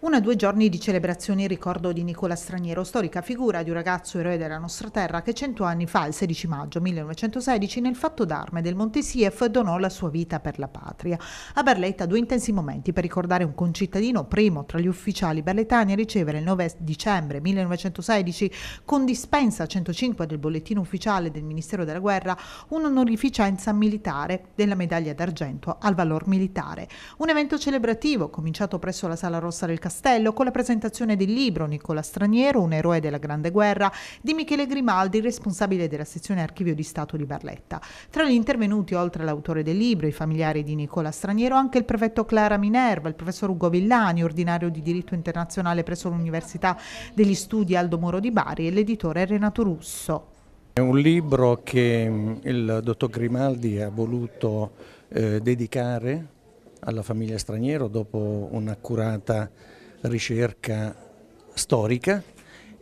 Una due giorni di celebrazioni in ricordo di Nicola Straniero, storica figura di un ragazzo eroe della nostra terra che cento anni fa, il 16 maggio 1916, nel fatto d'arme del Monte Sief donò la sua vita per la patria. A Barletta due intensi momenti per ricordare un concittadino, primo tra gli ufficiali barletani a ricevere il 9 dicembre 1916 con dispensa 105 del bollettino ufficiale del Ministero della Guerra un'onorificenza militare della medaglia d'argento al valor militare. Un evento celebrativo cominciato presso la Sala Rossa del Castello Castello con la presentazione del libro Nicola Straniero, un eroe della Grande Guerra, di Michele Grimaldi, responsabile della sezione Archivio di Stato di Barletta. Tra gli intervenuti, oltre all'autore del libro, i familiari di Nicola Straniero, anche il prefetto Clara Minerva, il professor Ugo Villani, ordinario di diritto internazionale presso l'Università degli Studi Aldo Moro di Bari e l'editore Renato Russo. È un libro che mm, il dottor Grimaldi ha voluto eh, dedicare alla famiglia straniero dopo un'accurata ricerca storica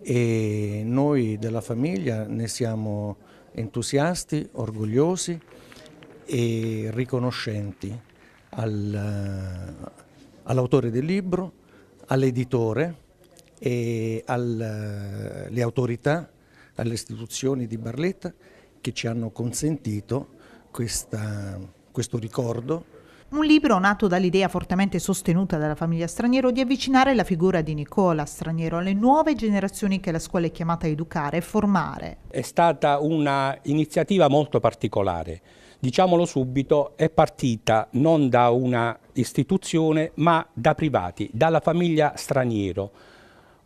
e noi della famiglia ne siamo entusiasti, orgogliosi e riconoscenti al, all'autore del libro, all'editore e alle autorità, alle istituzioni di Barletta che ci hanno consentito questa, questo ricordo un libro nato dall'idea fortemente sostenuta dalla famiglia Straniero di avvicinare la figura di Nicola Straniero alle nuove generazioni che la scuola è chiamata a educare e formare. È stata un'iniziativa molto particolare. Diciamolo subito, è partita non da una istituzione ma da privati, dalla famiglia Straniero.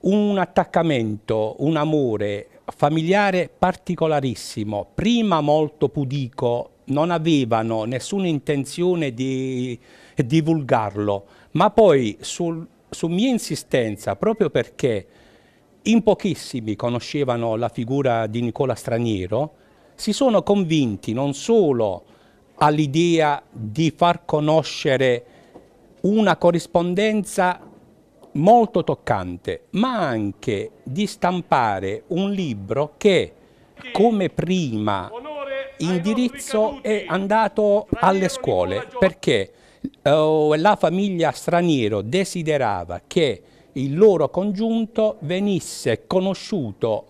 Un attaccamento, un amore familiare particolarissimo, prima molto pudico non avevano nessuna intenzione di divulgarlo, ma poi sul, su mia insistenza, proprio perché in pochissimi conoscevano la figura di Nicola Straniero, si sono convinti non solo all'idea di far conoscere una corrispondenza molto toccante, ma anche di stampare un libro che, come prima indirizzo è andato alle scuole perché uh, la famiglia straniero desiderava che il loro congiunto venisse conosciuto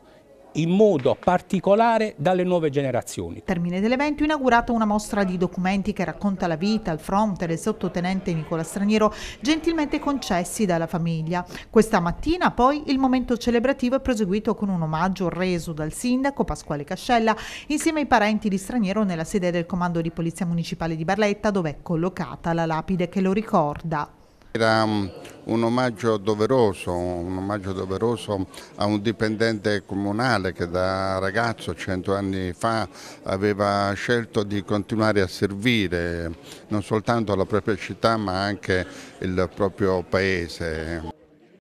in modo particolare dalle nuove generazioni. Termine dell'evento inaugurata una mostra di documenti che racconta la vita, al fronte del sottotenente Nicola Straniero, gentilmente concessi dalla famiglia. Questa mattina poi il momento celebrativo è proseguito con un omaggio reso dal sindaco Pasquale Cascella insieme ai parenti di Straniero nella sede del comando di polizia municipale di Barletta dove è collocata la lapide che lo ricorda. Era mm, un omaggio, doveroso, un omaggio doveroso, a un dipendente comunale che da ragazzo cento anni fa aveva scelto di continuare a servire non soltanto la propria città ma anche il proprio paese.